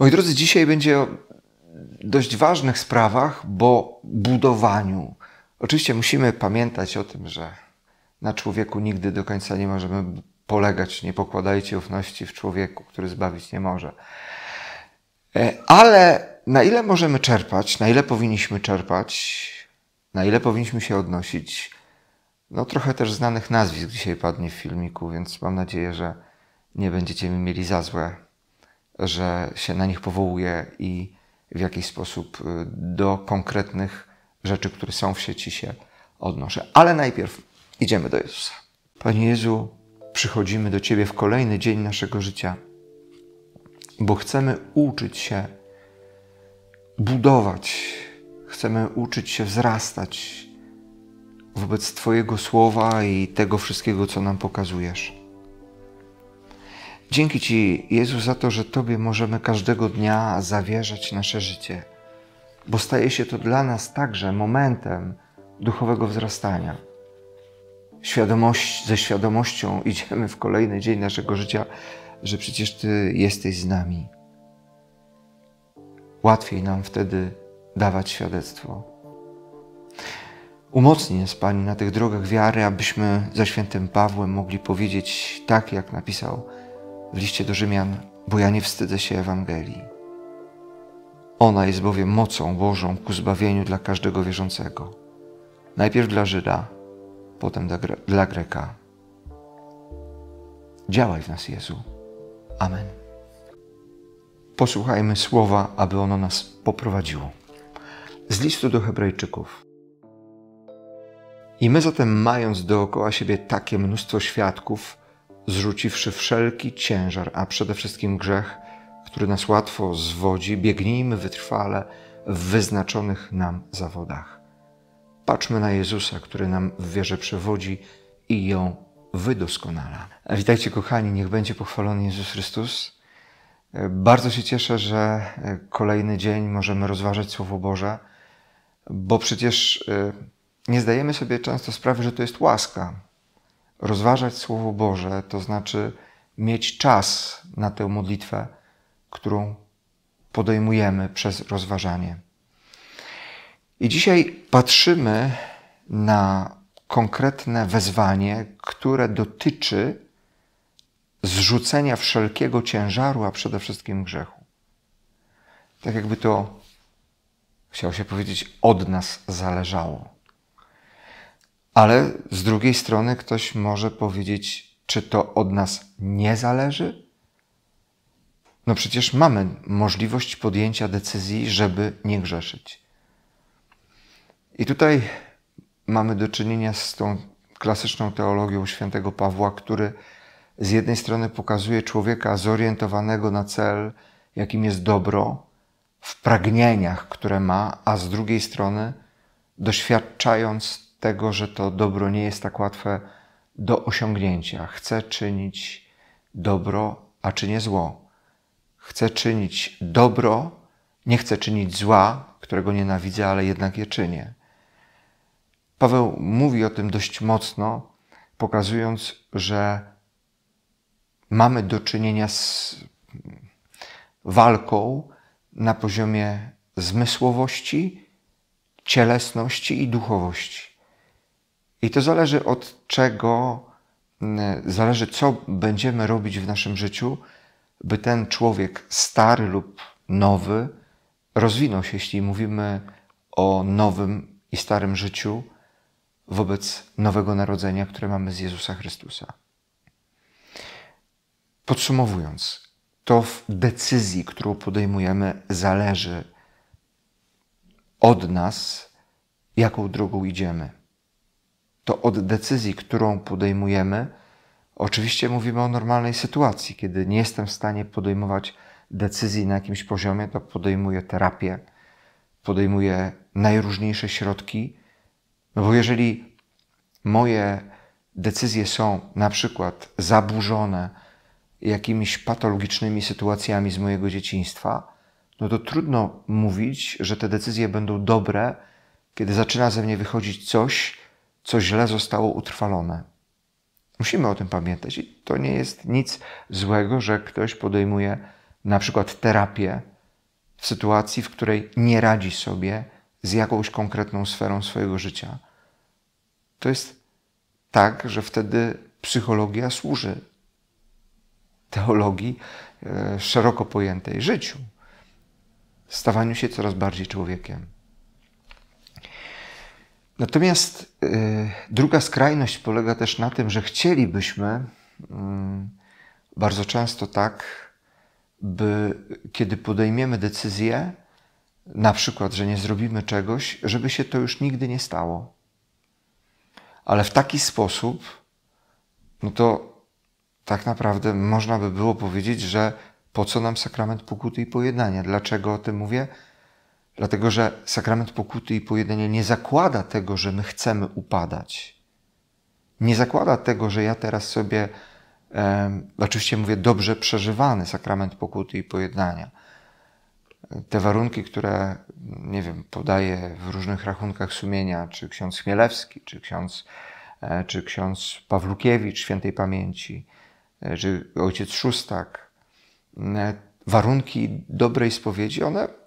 Moi drodzy, dzisiaj będzie o dość ważnych sprawach, bo budowaniu. Oczywiście musimy pamiętać o tym, że na człowieku nigdy do końca nie możemy polegać. Nie pokładajcie ufności w człowieku, który zbawić nie może. E, ale na ile możemy czerpać, na ile powinniśmy czerpać, na ile powinniśmy się odnosić, no trochę też znanych nazwisk dzisiaj padnie w filmiku, więc mam nadzieję, że nie będziecie mi mieli za złe że się na nich powołuje i w jakiś sposób y, do konkretnych rzeczy, które są w sieci, się odnoszę. Ale najpierw idziemy do Jezusa. Panie Jezu, przychodzimy do Ciebie w kolejny dzień naszego życia, bo chcemy uczyć się budować, chcemy uczyć się wzrastać wobec Twojego słowa i tego wszystkiego, co nam pokazujesz. Dzięki Ci, Jezu, za to, że Tobie możemy każdego dnia zawierzać nasze życie, bo staje się to dla nas także momentem duchowego wzrastania. Świadomość, ze świadomością idziemy w kolejny dzień naszego życia, że przecież Ty jesteś z nami. Łatwiej nam wtedy dawać świadectwo. Umocnij nas, Pani, na tych drogach wiary, abyśmy za świętym Pawłem mogli powiedzieć tak, jak napisał w liście do Rzymian, bo ja nie wstydzę się Ewangelii. Ona jest bowiem mocą Bożą ku zbawieniu dla każdego wierzącego. Najpierw dla Żyda, potem dla Greka. Działaj w nas, Jezu. Amen. Posłuchajmy słowa, aby ono nas poprowadziło. Z listu do Hebrajczyków. I my zatem, mając dookoła siebie takie mnóstwo świadków, zrzuciwszy wszelki ciężar, a przede wszystkim grzech, który nas łatwo zwodzi, biegnijmy wytrwale w wyznaczonych nam zawodach. Patrzmy na Jezusa, który nam w wierze przewodzi i ją wydoskonala. Witajcie kochani, niech będzie pochwalony Jezus Chrystus. Bardzo się cieszę, że kolejny dzień możemy rozważać Słowo Boże, bo przecież y, nie zdajemy sobie często sprawy, że to jest łaska, rozważać Słowo Boże, to znaczy mieć czas na tę modlitwę, którą podejmujemy przez rozważanie. I dzisiaj patrzymy na konkretne wezwanie, które dotyczy zrzucenia wszelkiego ciężaru, a przede wszystkim grzechu. Tak jakby to, chciał się powiedzieć, od nas zależało. Ale z drugiej strony ktoś może powiedzieć, czy to od nas nie zależy? No przecież mamy możliwość podjęcia decyzji, żeby nie grzeszyć. I tutaj mamy do czynienia z tą klasyczną teologią świętego Pawła, który z jednej strony pokazuje człowieka zorientowanego na cel, jakim jest dobro, w pragnieniach, które ma, a z drugiej strony doświadczając tego, że to dobro nie jest tak łatwe do osiągnięcia. Chcę czynić dobro, a czy nie zło. Chcę czynić dobro, nie chcę czynić zła, którego nienawidzę, ale jednak je czynię. Paweł mówi o tym dość mocno, pokazując, że mamy do czynienia z walką na poziomie zmysłowości, cielesności i duchowości. I to zależy od czego, mm, zależy co będziemy robić w naszym życiu, by ten człowiek stary lub nowy rozwinął się, jeśli mówimy o nowym i starym życiu wobec nowego narodzenia, które mamy z Jezusa Chrystusa. Podsumowując, to w decyzji, którą podejmujemy, zależy od nas, jaką drogą idziemy to od decyzji, którą podejmujemy, oczywiście mówimy o normalnej sytuacji. Kiedy nie jestem w stanie podejmować decyzji na jakimś poziomie, to podejmuję terapię, podejmuję najróżniejsze środki. No bo jeżeli moje decyzje są na przykład zaburzone jakimiś patologicznymi sytuacjami z mojego dzieciństwa, no to trudno mówić, że te decyzje będą dobre, kiedy zaczyna ze mnie wychodzić coś, co źle zostało utrwalone. Musimy o tym pamiętać i to nie jest nic złego, że ktoś podejmuje na przykład terapię w sytuacji, w której nie radzi sobie z jakąś konkretną sferą swojego życia. To jest tak, że wtedy psychologia służy teologii e, szeroko pojętej życiu, stawaniu się coraz bardziej człowiekiem. Natomiast y, druga skrajność polega też na tym, że chcielibyśmy mm, bardzo często tak, by kiedy podejmiemy decyzję, na przykład, że nie zrobimy czegoś, żeby się to już nigdy nie stało. Ale w taki sposób, no to tak naprawdę można by było powiedzieć, że po co nam sakrament pokuty i pojednania? Dlaczego o tym mówię? Dlatego, że sakrament pokuty i pojednania nie zakłada tego, że my chcemy upadać. Nie zakłada tego, że ja teraz sobie, oczywiście mówię, dobrze przeżywany sakrament pokuty i pojednania. Te warunki, które, nie wiem, podaje w różnych rachunkach sumienia, czy ksiądz Chmielewski, czy ksiądz, e, czy ksiądz Pawlukiewicz świętej pamięci, e, czy ojciec Szustak, e, warunki dobrej spowiedzi, one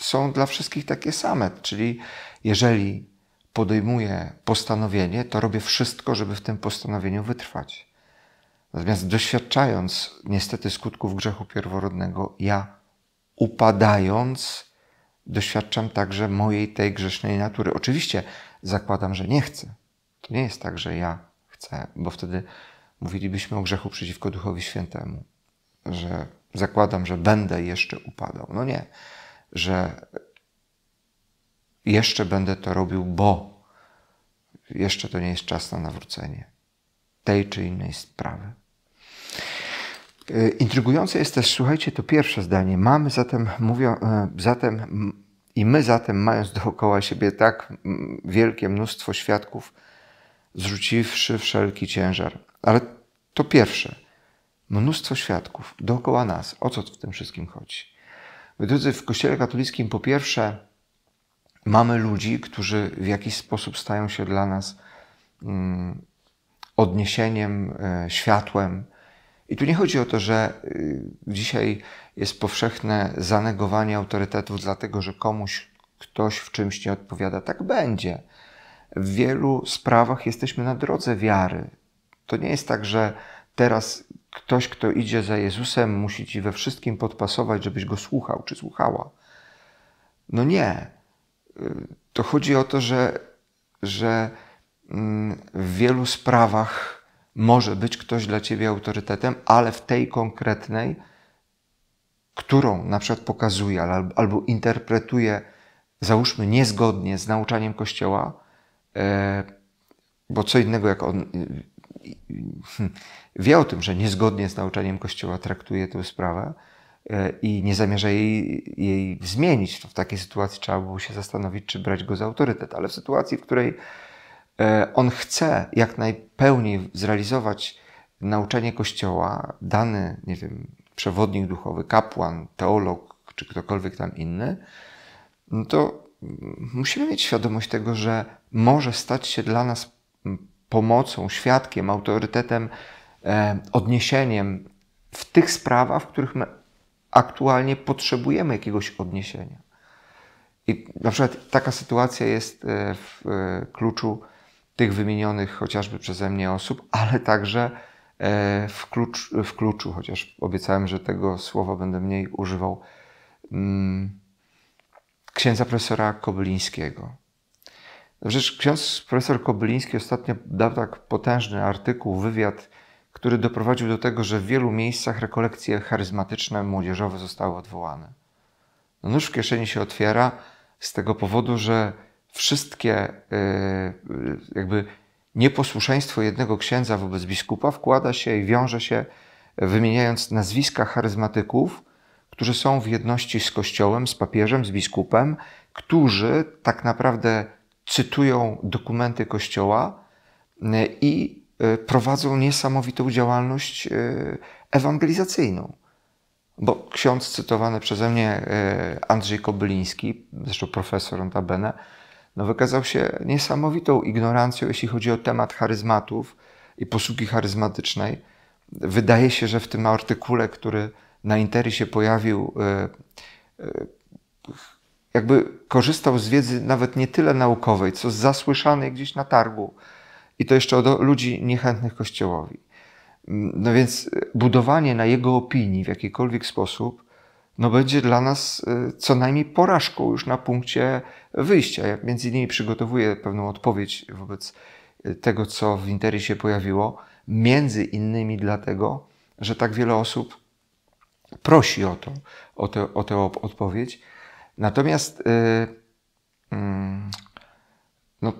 są dla wszystkich takie same. Czyli jeżeli podejmuję postanowienie, to robię wszystko, żeby w tym postanowieniu wytrwać. Natomiast doświadczając niestety skutków grzechu pierworodnego, ja upadając, doświadczam także mojej tej grzesznej natury. Oczywiście zakładam, że nie chcę. To nie jest tak, że ja chcę, bo wtedy mówilibyśmy o grzechu przeciwko Duchowi Świętemu, że zakładam, że będę jeszcze upadał. No nie że jeszcze będę to robił, bo jeszcze to nie jest czas na nawrócenie tej czy innej sprawy. Y, intrygujące jest też, słuchajcie, to pierwsze zdanie. Mamy zatem, mówią, e, zatem i my zatem, mając dookoła siebie tak wielkie mnóstwo świadków, zrzuciwszy wszelki ciężar. Ale to pierwsze, mnóstwo świadków dookoła nas. O co w tym wszystkim chodzi? Drodzy, w Kościele katolickim po pierwsze mamy ludzi, którzy w jakiś sposób stają się dla nas mm, odniesieniem, e, światłem. I tu nie chodzi o to, że e, dzisiaj jest powszechne zanegowanie autorytetów, dlatego że komuś ktoś w czymś nie odpowiada. Tak będzie. W wielu sprawach jesteśmy na drodze wiary. To nie jest tak, że teraz ktoś, kto idzie za Jezusem, musi ci we wszystkim podpasować, żebyś go słuchał czy słuchała. No nie. Y, to chodzi o to, że, że mm, w wielu sprawach może być ktoś dla ciebie autorytetem, ale w tej konkretnej, którą na przykład pokazuje albo interpretuje, załóżmy niezgodnie z nauczaniem Kościoła, y, bo co innego, jak on y, wie o tym, że niezgodnie z nauczaniem Kościoła traktuje tę sprawę e, i nie zamierza jej, jej zmienić, to w takiej sytuacji trzeba było się zastanowić, czy brać go za autorytet. Ale w sytuacji, w której e, on chce jak najpełniej zrealizować nauczanie Kościoła, dany, nie wiem, przewodnik duchowy, kapłan, teolog czy ktokolwiek tam inny, no to mm, musimy mieć świadomość tego, że może stać się dla nas mm, pomocą, świadkiem, autorytetem, e, odniesieniem w tych sprawach, w których my aktualnie potrzebujemy jakiegoś odniesienia. I na przykład taka sytuacja jest e, w e, kluczu tych wymienionych chociażby przeze mnie osób, ale także w, klucz, w kluczu, chociaż obiecałem, że tego słowa będę mniej używał, mm, księdza profesora Kobylińskiego Wiesz, ksiądz profesor Kobyliński ostatnio dał tak potężny artykuł, wywiad, który doprowadził do tego, że w wielu miejscach rekolekcje charyzmatyczne, młodzieżowe zostały odwołane. No nóż w kieszeni się otwiera z tego powodu, że wszystkie y, jakby nieposłuszeństwo jednego księdza wobec biskupa wkłada się i wiąże się wymieniając nazwiska charyzmatyków, którzy są w jedności z kościołem, z papieżem, z biskupem, którzy tak naprawdę cytują dokumenty Kościoła e, i e, prowadzą niesamowitą działalność e, ewangelizacyjną. Bo ksiądz cytowany przeze mnie, Andrzej Kobyliński, zresztą profesor notabene, no wykazał się niesamowitą ignorancją, jeśli chodzi o temat charyzmatów i posługi charyzmatycznej. Wydaje się, że w tym artykule, który na interi się pojawił, jakby korzystał z wiedzy nawet nie tyle naukowej, co z zasłyszanej gdzieś na targu i to jeszcze od ludzi niechętnych Kościołowi. No więc e, budowanie na jego opinii w jakikolwiek sposób no będzie dla nas e, co najmniej porażką już na punkcie wyjścia. Ja między innymi przygotowuję pewną odpowiedź wobec e, tego, co w Interi się pojawiło, między innymi dlatego, że tak wiele osób prosi o to, o tę odpowiedź. Natomiast y, mm, no,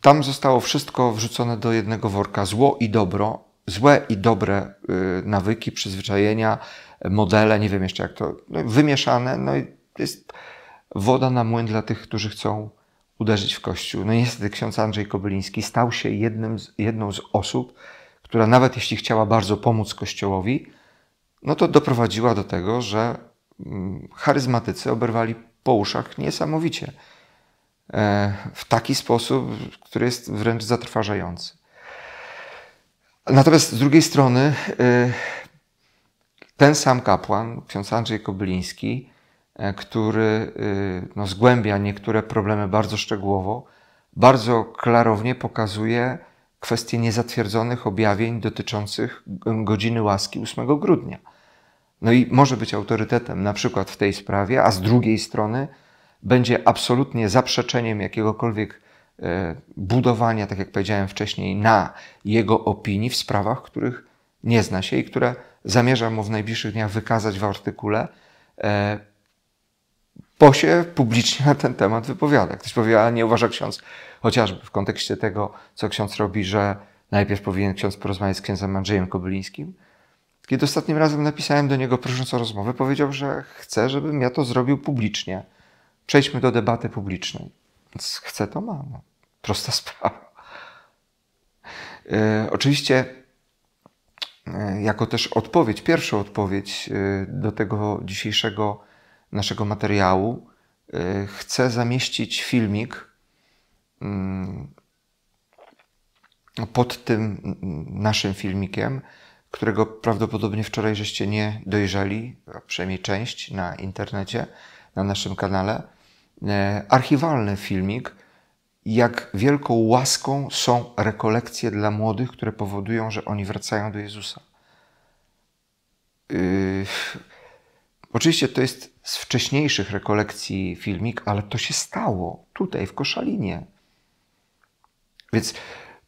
tam zostało wszystko wrzucone do jednego worka. Zło i dobro, złe i dobre y, nawyki, przyzwyczajenia, modele, nie wiem jeszcze jak to, no, wymieszane. No i jest woda na młyn dla tych, którzy chcą uderzyć w Kościół. No niestety ksiądz Andrzej Kobyliński stał się jednym z, jedną z osób, która nawet jeśli chciała bardzo pomóc Kościołowi, no to doprowadziła do tego, że mm, charyzmatycy oberwali po uszach niesamowicie. E, w taki sposób, który jest wręcz zatrważający. Natomiast z drugiej strony, e, ten sam kapłan, ksiądz Andrzej Kobyliński, e, który no, zgłębia niektóre problemy bardzo szczegółowo, bardzo klarownie pokazuje kwestie niezatwierdzonych objawień dotyczących godziny łaski 8 grudnia no i może być autorytetem na przykład w tej sprawie, a z drugiej strony będzie absolutnie zaprzeczeniem jakiegokolwiek e, budowania, tak jak powiedziałem wcześniej, na jego opinii w sprawach, których nie zna się i które zamierza mu w najbliższych dniach wykazać w artykule, e, po się publicznie na ten temat wypowiada. Ktoś powie, a nie uważa ksiądz, chociażby w kontekście tego, co ksiądz robi, że najpierw powinien ksiądz porozmawiać z księdzem Andrzejem Kobylińskim, kiedy ostatnim razem napisałem do niego prosząc o rozmowę, powiedział, że chce, żebym ja to zrobił publicznie. Przejdźmy do debaty publicznej. Więc chcę to mam. No. Prosta sprawa. E, oczywiście, e, jako też odpowiedź, pierwszą odpowiedź e, do tego dzisiejszego naszego materiału, chcę zamieścić filmik mm, pod tym naszym filmikiem którego prawdopodobnie wczoraj żeście nie dojrzeli, a przynajmniej część na internecie, na naszym kanale. E, archiwalny filmik, jak wielką łaską są rekolekcje dla młodych, które powodują, że oni wracają do Jezusa. Yy... Oczywiście to jest z wcześniejszych rekolekcji filmik, ale to się stało tutaj w Koszalinie. Więc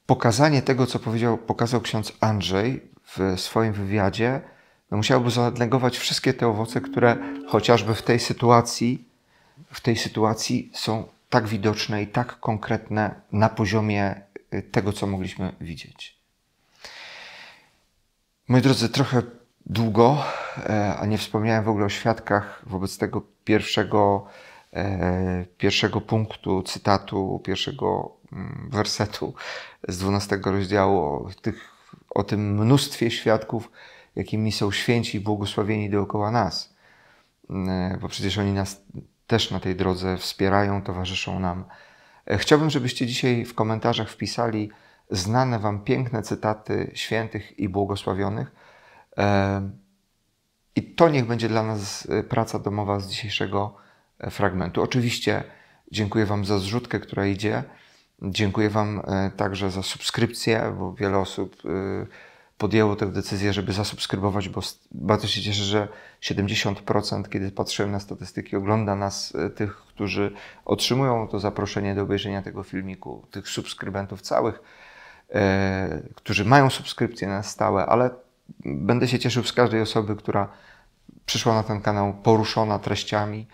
pokazanie tego, co powiedział, pokazał ksiądz Andrzej, w swoim wywiadzie, no musiałby zanegować wszystkie te owoce, które chociażby w tej sytuacji, w tej sytuacji są tak widoczne i tak konkretne na poziomie y, tego, co mogliśmy widzieć. Moi drodzy, trochę długo, e, a nie wspomniałem w ogóle o świadkach wobec tego pierwszego, e, pierwszego punktu, cytatu, pierwszego mm, wersetu z 12 rozdziału, tych o tym mnóstwie świadków, jakimi są święci i błogosławieni dookoła nas. Mm, e, bo przecież oni nas też na tej drodze wspierają, towarzyszą nam. E, chciałbym, żebyście dzisiaj w komentarzach wpisali znane Wam piękne cytaty świętych i błogosławionych. E, I to niech będzie dla nas praca domowa z dzisiejszego fragmentu. Oczywiście dziękuję Wam za zrzutkę, która idzie. Dziękuję Wam e, także za subskrypcję, bo wiele osób e, podjęło tę decyzję, żeby zasubskrybować, bo bardzo się cieszę, że 70%, kiedy patrzyłem na statystyki, ogląda nas e, tych, którzy otrzymują to zaproszenie do obejrzenia tego filmiku, tych subskrybentów całych, którzy mają subskrypcję na stałe, ale będę się cieszył z każdej osoby, która przyszła na ten kanał poruszona treściami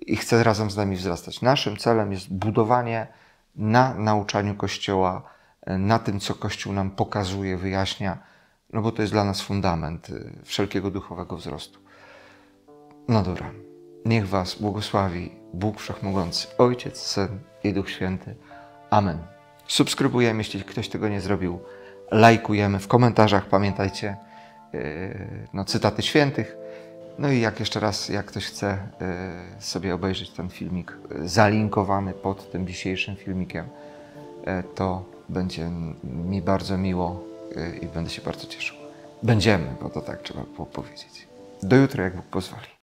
i chce razem z nami wzrastać. Naszym celem jest budowanie na nauczaniu Kościoła, e, na tym, co Kościół nam pokazuje, wyjaśnia, no bo to jest dla nas fundament e, wszelkiego duchowego wzrostu. No dobra, niech Was błogosławi Bóg Wszechmogący, Ojciec, Syn i Duch Święty. Amen. Subskrybujemy, jeśli ktoś tego nie zrobił, lajkujemy w komentarzach, pamiętajcie, e, no, cytaty świętych no i jak jeszcze raz, jak ktoś chce e, sobie obejrzeć ten filmik e, zalinkowany pod tym dzisiejszym filmikiem, e, to będzie mi bardzo miło i będę się bardzo cieszył. Będziemy, bo to tak trzeba było powiedzieć. Do jutra, jak Bóg pozwoli.